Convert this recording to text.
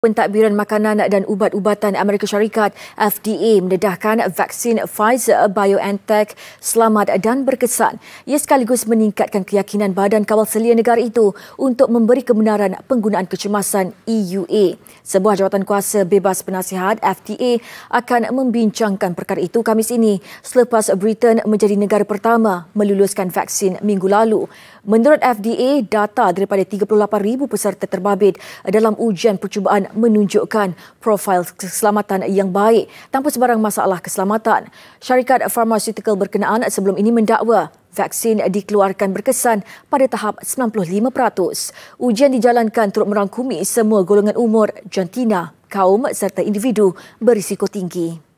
Pentadbiran Makanan dan Ubat-ubatan Amerika Syarikat FDA mendedahkan vaksin Pfizer BioNTech selamat dan berkesan. Ia sekaligus meningkatkan keyakinan Badan Kawal Selia Negara itu untuk memberi kebenaran penggunaan kecemasan EUA. Sebuah jawatan kuasa bebas penasihat FDA akan membincangkan perkara itu Kamis ini selepas Britain menjadi negara pertama meluluskan vaksin minggu lalu. Menurut FDA, data daripada 38,000 peserta terbabit dalam ujian percubaan menunjukkan profil keselamatan yang baik tanpa sebarang masalah keselamatan. Syarikat farmasutikal berkenaan sebelum ini mendakwa vaksin dikeluarkan berkesan pada tahap 95%. Ujian dijalankan turut merangkumi semua golongan umur, jantina, kaum serta individu berisiko tinggi.